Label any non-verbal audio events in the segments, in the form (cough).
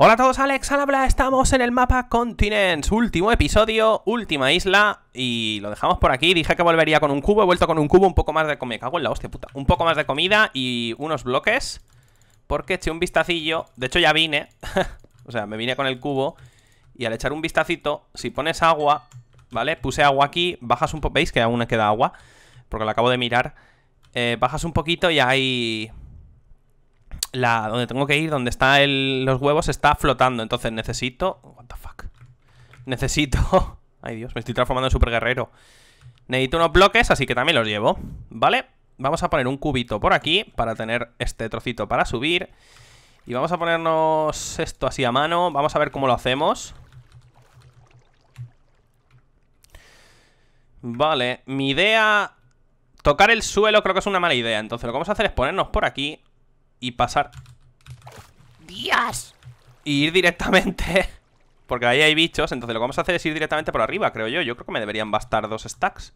Hola a todos, Alex al habla, estamos en el mapa Continents, último episodio, última isla y lo dejamos por aquí, dije que volvería con un cubo, he vuelto con un cubo, un poco más de comida, cago en la hostia puta, un poco más de comida y unos bloques, porque eché un vistacillo, de hecho ya vine, (laughs) o sea, me vine con el cubo y al echar un vistacito, si pones agua, ¿vale? Puse agua aquí, bajas un poco, ¿veis que aún queda agua? Porque lo acabo de mirar, eh, bajas un poquito y hay la, donde tengo que ir, donde están los huevos, está flotando. Entonces necesito... What the fuck. Necesito... (laughs) Ay Dios, me estoy transformando en super guerrero. Necesito unos bloques, así que también los llevo. ¿Vale? Vamos a poner un cubito por aquí para tener este trocito para subir. Y vamos a ponernos esto así a mano. Vamos a ver cómo lo hacemos. Vale, mi idea... Tocar el suelo creo que es una mala idea. Entonces lo que vamos a hacer es ponernos por aquí y pasar. ¡Dios! Y ir directamente... (laughs) Porque ahí hay bichos, entonces lo que vamos a hacer es ir directamente por arriba, creo yo. Yo creo que me deberían bastar dos stacks.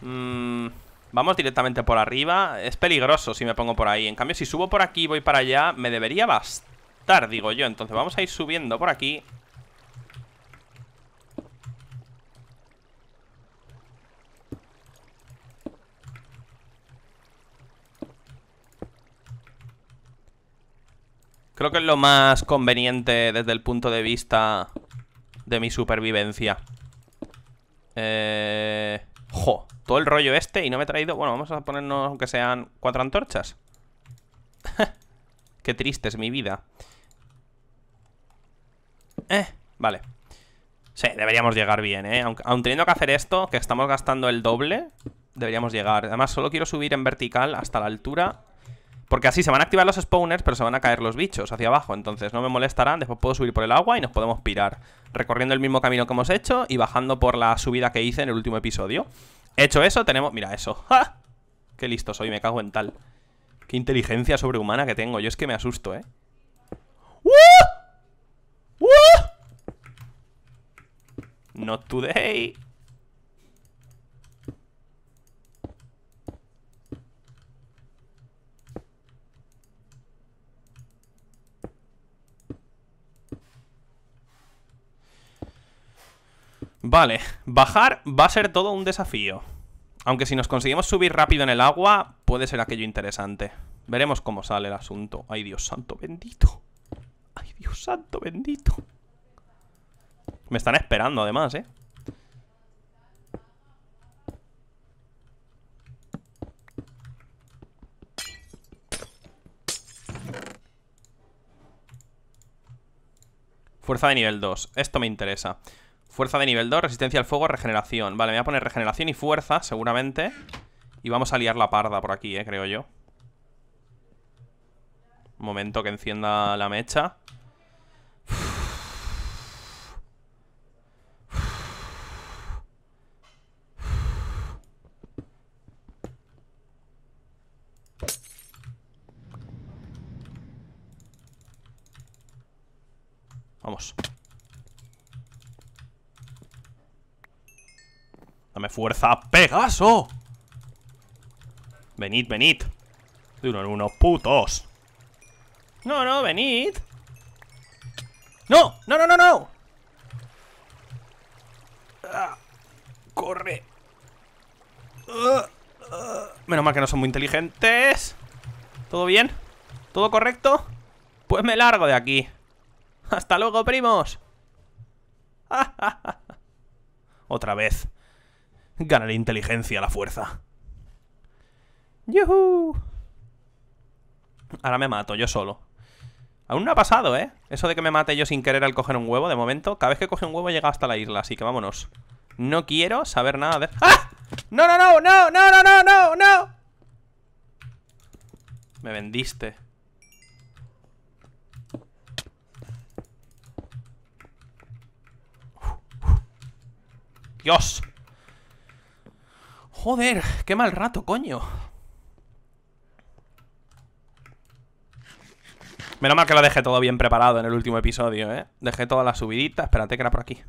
Mm, vamos directamente por arriba. Es peligroso si me pongo por ahí. En cambio, si subo por aquí y voy para allá, me debería bastar, digo yo. Entonces vamos a ir subiendo por aquí. que es lo más conveniente desde el punto de vista de mi supervivencia. Eh... Jo, todo el rollo este y no me he traído... Bueno, vamos a ponernos aunque sean cuatro antorchas. (laughs) Qué triste es mi vida. Eh, vale. Sí, deberíamos llegar bien, ¿eh? Aunque, aun teniendo que hacer esto, que estamos gastando el doble, deberíamos llegar. Además, solo quiero subir en vertical hasta la altura porque así se van a activar los spawners, pero se van a caer los bichos hacia abajo. Entonces no me molestarán, después puedo subir por el agua y nos podemos pirar. Recorriendo el mismo camino que hemos hecho y bajando por la subida que hice en el último episodio. Hecho eso, tenemos... Mira eso. (laughs) ¡Ja! Qué listo soy, me cago en tal. Qué inteligencia sobrehumana que tengo. Yo es que me asusto, ¿eh? ¡Uh! ¡Uh! Not today. Vale, bajar va a ser todo un desafío. Aunque si nos conseguimos subir rápido en el agua, puede ser aquello interesante. Veremos cómo sale el asunto. Ay, Dios santo bendito. Ay, Dios santo bendito. Me están esperando además, ¿eh? Fuerza de nivel 2. Esto me interesa. Fuerza de nivel 2, resistencia al fuego, regeneración Vale, me voy a poner regeneración y fuerza, seguramente Y vamos a liar la parda por aquí, eh, creo yo Momento que encienda la mecha Vamos fuerza, Pegaso! Venid, venid. De uno putos. No, no, venid. ¡No! ¡No, no, no, no! Ah, ¡Corre! Ah, menos mal que no son muy inteligentes. ¿Todo bien? ¿Todo correcto? Pues me largo de aquí. ¡Hasta luego, primos! (laughs) Otra vez la inteligencia la fuerza. ¡Yuhu! Ahora me mato yo solo. Aún no ha pasado, ¿eh? Eso de que me mate yo sin querer al coger un huevo, de momento. Cada vez que coge un huevo llega hasta la isla, así que vámonos. No quiero saber nada de... ¡Ah! ¡No, no, no! ¡No, no, no, no, no! ¡No! Me vendiste. ¡Dios! Joder, qué mal rato, coño Menos mal que lo dejé todo bien preparado en el último episodio, ¿eh? Dejé toda la subidita. Espérate, que era por aquí.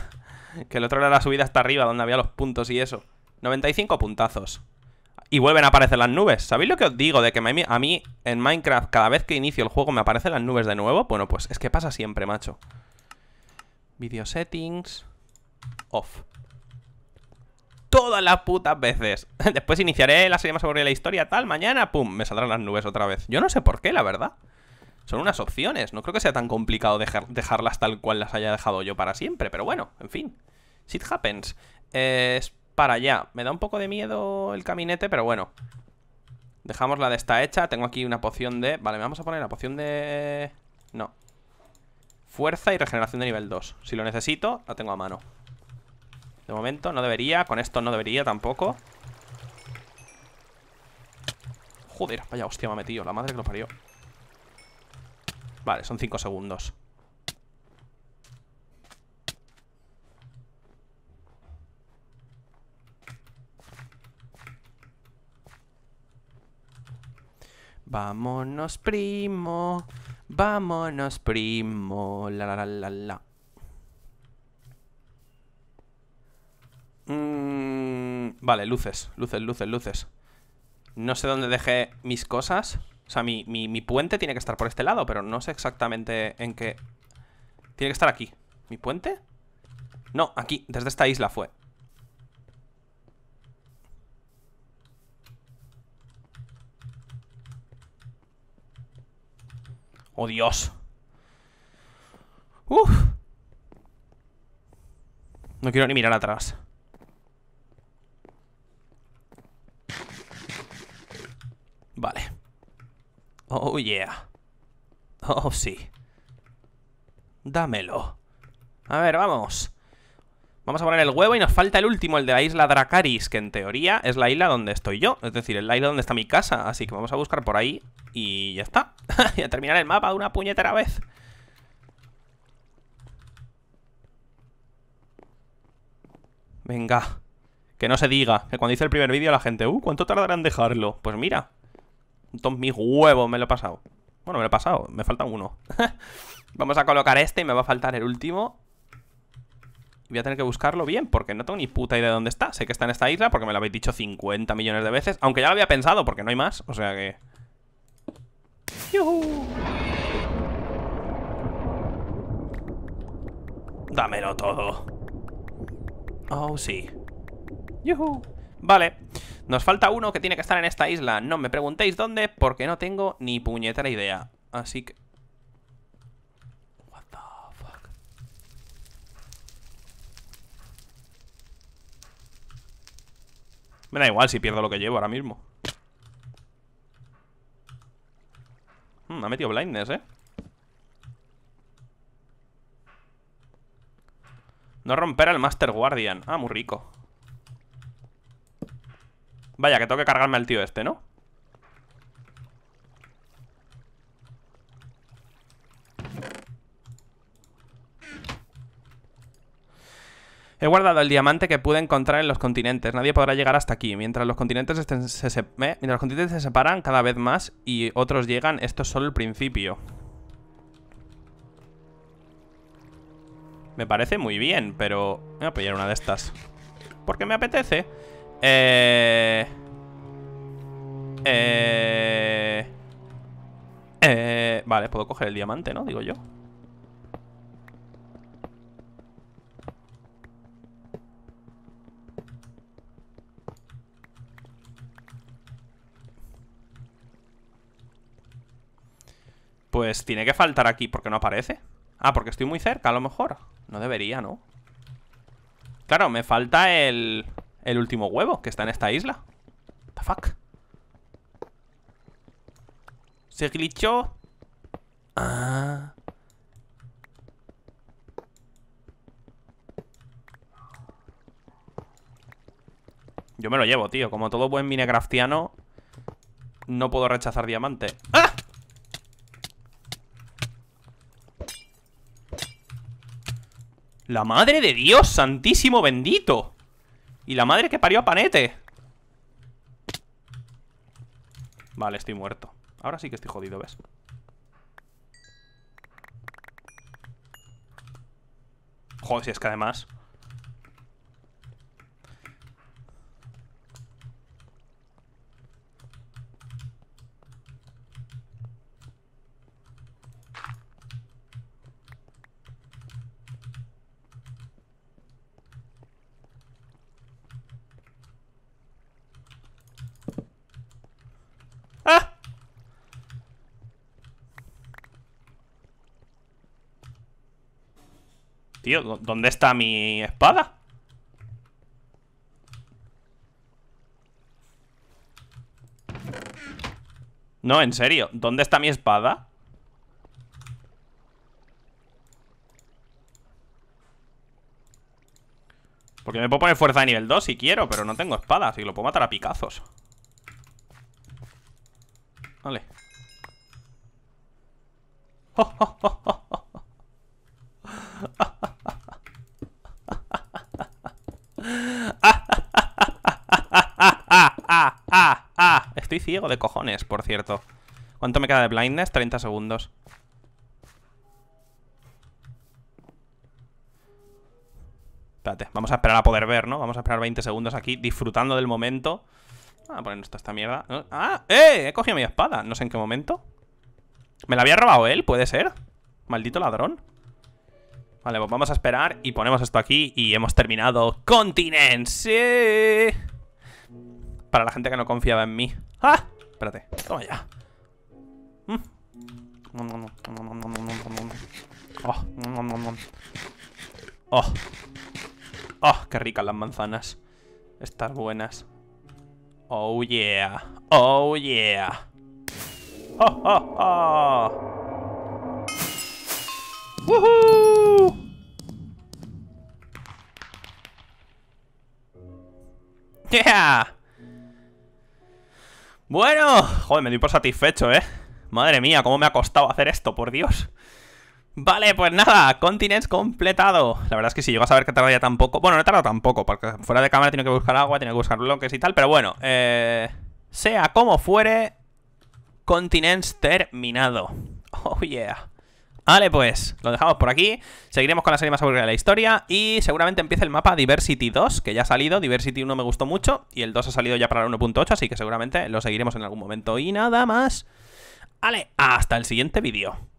(laughs) que el otro era la subida hasta arriba, donde había los puntos y eso. 95 puntazos. Y vuelven a aparecer las nubes. ¿Sabéis lo que os digo? De que a mí en Minecraft, cada vez que inicio el juego, me aparecen las nubes de nuevo. Bueno, pues es que pasa siempre, macho. Video settings. Off todas las putas veces. (laughs) Después iniciaré la serie más aburrida de la historia, tal, mañana, pum, me saldrán las nubes otra vez. Yo no sé por qué, la verdad. Son unas opciones, no creo que sea tan complicado dejarlas tal cual las haya dejado yo para siempre, pero bueno, en fin. Shit happens. Eh, es para allá. Me da un poco de miedo el caminete, pero bueno. Dejamos la de esta hecha. Tengo aquí una poción de... Vale, me vamos a poner la poción de... No. Fuerza y regeneración de nivel 2. Si lo necesito, la tengo a mano. De momento no debería, con esto no debería tampoco Joder, vaya hostia me ha metido, la madre que lo parió Vale, son 5 segundos Vámonos primo, vámonos primo, la la la la la Vale, luces, luces, luces, luces. No sé dónde dejé mis cosas. O sea, mi, puente tiene que estar por este lado, pero no sé exactamente en qué... Tiene que estar aquí. ¿Mi puente? No, aquí, desde esta isla fue. ¡Oh, Dios! ¡Uf! No quiero ni mirar atrás. Vale. Oh, yeah. Oh, sí. Dámelo. A ver, vamos. Vamos a poner el huevo y nos falta el último, el de la isla Dracaris, que en teoría es la isla donde estoy yo. Es decir, es la isla donde está mi casa. Así que vamos a buscar por ahí y ya está. (laughs) y a terminar el mapa de una puñetera vez. Venga. Que no se diga. Que cuando hice el primer vídeo la gente... Uh, ¿cuánto tardarán en dejarlo? Pues mira, todos mis huevos me lo he pasado. Bueno, me lo he pasado. Me falta uno. (laughs) Vamos a colocar este y me va a faltar el último. Voy a tener que buscarlo bien porque no tengo ni puta idea de dónde está. Sé que está en esta isla porque me lo habéis dicho 50 millones de veces. Aunque ya lo había pensado porque no hay más. O sea que... ¡Yuhu! Dámelo todo. Oh, sí. Vale. Nos falta uno que tiene que estar en esta isla. No me preguntéis dónde porque no tengo ni puñetera idea. Así que... What Me da igual si pierdo lo que llevo ahora mismo. Me hmm, ha metido blindness, ¿eh? No romper al Master Guardian. Ah, muy rico. Vaya, que tengo que cargarme al tío este, ¿no? He guardado el diamante que pude encontrar en los continentes. Nadie podrá llegar hasta aquí. Mientras los continentes, se, ¿eh? los continentes se separan cada vez más y otros llegan, esto es solo el principio. Me parece muy bien, pero... voy a pillar una de estas. Porque me apetece. Eh... Eh... Eh... Vale, puedo coger el diamante, ¿no? Digo yo Pues tiene que faltar aquí porque no aparece Ah, porque estoy muy cerca a lo mejor No debería, ¿no? Claro, me falta el el último huevo que está en esta isla. What the ¿Se glitchó? Ah. Yo me lo llevo, tío. Como todo buen minecraftiano, no puedo rechazar diamante. ¡Ah! ¡La madre de Dios! ¡Santísimo bendito! Y la madre que parió a Panete Vale, estoy muerto Ahora sí que estoy jodido, ¿ves? Joder, si es que además ¿dónde está mi espada? No, en serio, ¿dónde está mi espada? Porque me puedo poner fuerza de nivel 2 si quiero Pero no tengo espada, así que lo puedo matar a picazos Vale (laughs) ciego de cojones, por cierto. ¿Cuánto me queda de blindness? 30 segundos. Espérate, vamos a esperar a poder ver, ¿no? Vamos a esperar 20 segundos aquí, disfrutando del momento. Vamos a ponernos toda esta mierda. ¡Ah! ¡Eh! He cogido mi espada. No sé en qué momento. ¿Me la había robado él? ¿Puede ser? Maldito ladrón. Vale, pues vamos a esperar y ponemos esto aquí y hemos terminado. ¡Continense! Para la gente que no confiaba en mí. Ah. Espérate, toma ya. Oh, oh, oh, qué ricas las manzanas. Estas buenas. Oh yeah, oh yeah. Oh, oh, oh. ¡Woohoo! Yeah! Bueno, joder, me doy por satisfecho, ¿eh? Madre mía, cómo me ha costado hacer esto, por Dios. Vale, pues nada, Continents completado. La verdad es que si llegas a saber que tardaría tampoco. Bueno, no he tardado tampoco, porque fuera de cámara tiene que buscar agua, tiene que buscar bloques y tal, pero bueno, eh, sea como fuere, Continents terminado. Oh yeah. Vale, pues lo dejamos por aquí. Seguiremos con la serie más aburrida de la historia. Y seguramente empiece el mapa Diversity 2, que ya ha salido. Diversity 1 me gustó mucho. Y el 2 ha salido ya para el 1.8, así que seguramente lo seguiremos en algún momento. Y nada más. Vale, hasta el siguiente vídeo.